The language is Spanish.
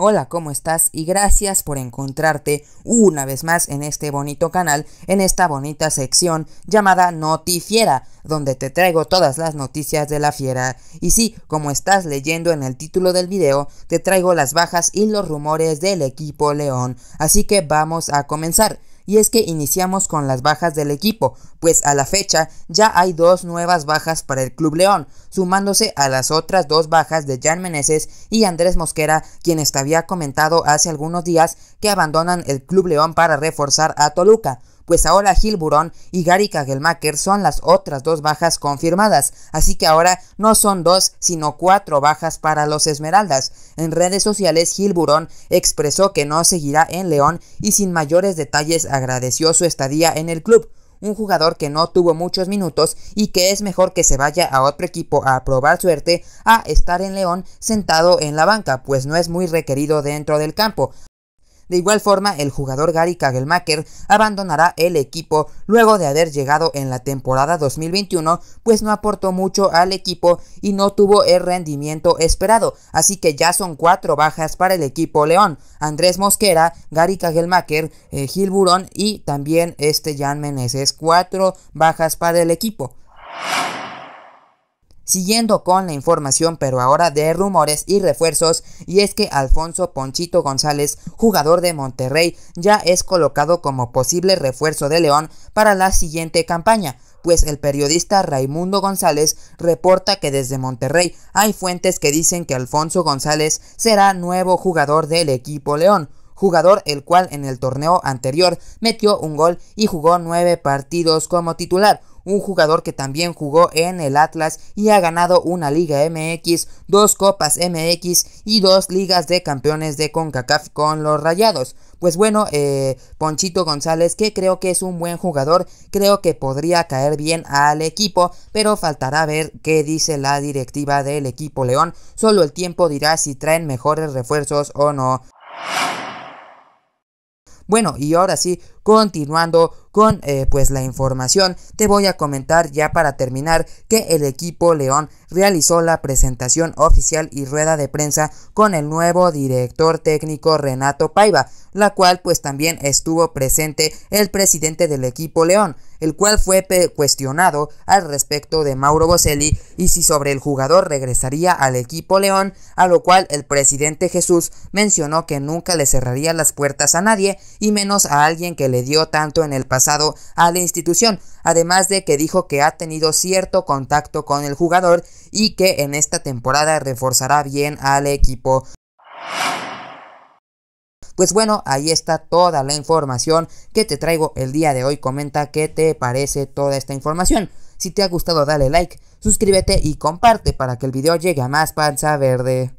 Hola, ¿cómo estás? Y gracias por encontrarte una vez más en este bonito canal, en esta bonita sección llamada Notifiera, donde te traigo todas las noticias de la fiera. Y sí, como estás leyendo en el título del video, te traigo las bajas y los rumores del equipo León. Así que vamos a comenzar y es que iniciamos con las bajas del equipo, pues a la fecha ya hay dos nuevas bajas para el Club León, sumándose a las otras dos bajas de Jan Meneses y Andrés Mosquera, quienes te había comentado hace algunos días que abandonan el Club León para reforzar a Toluca pues ahora Gilburón y Gary Kagelmacher son las otras dos bajas confirmadas, así que ahora no son dos, sino cuatro bajas para los Esmeraldas. En redes sociales, Gilburón expresó que no seguirá en León y sin mayores detalles agradeció su estadía en el club un jugador que no tuvo muchos minutos y que es mejor que se vaya a otro equipo a probar suerte a estar en León sentado en la banca, pues no es muy requerido dentro del campo. De igual forma, el jugador Gary Kagelmacher abandonará el equipo luego de haber llegado en la temporada 2021, pues no aportó mucho al equipo y no tuvo el rendimiento esperado, así que ya son cuatro bajas para el equipo León. Andrés Mosquera, Gary Kagelmacher, eh, Gil Burón y también este Jan Meneses, cuatro bajas para el equipo. Siguiendo con la información, pero ahora de rumores y refuerzos, y es que Alfonso Ponchito González, jugador de Monterrey, ya es colocado como posible refuerzo de León para la siguiente campaña, pues el periodista Raimundo González reporta que desde Monterrey hay fuentes que dicen que Alfonso González será nuevo jugador del equipo León jugador el cual en el torneo anterior metió un gol y jugó nueve partidos como titular, un jugador que también jugó en el Atlas y ha ganado una Liga MX, dos Copas MX y dos Ligas de Campeones de CONCACAF con los Rayados. Pues bueno, eh, Ponchito González, que creo que es un buen jugador, creo que podría caer bien al equipo, pero faltará ver qué dice la directiva del equipo León. Solo el tiempo dirá si traen mejores refuerzos o no. Bueno, y ahora sí, continuando con eh, pues la información. Te voy a comentar ya para terminar que el equipo León realizó la presentación oficial y rueda de prensa con el nuevo director técnico Renato Paiva, la cual pues también estuvo presente el presidente del equipo León, el cual fue cuestionado al respecto de Mauro Boselli y si sobre el jugador regresaría al equipo León, a lo cual el presidente Jesús mencionó que nunca le cerraría las puertas a nadie y menos a alguien que le dio tanto en el pasado a la institución, además de que dijo que ha tenido cierto contacto con el jugador y que en esta temporada reforzará bien al equipo. Pues bueno, ahí está toda la información que te traigo el día de hoy. Comenta qué te parece toda esta información. Si te ha gustado dale like, suscríbete y comparte para que el video llegue a más panza verde.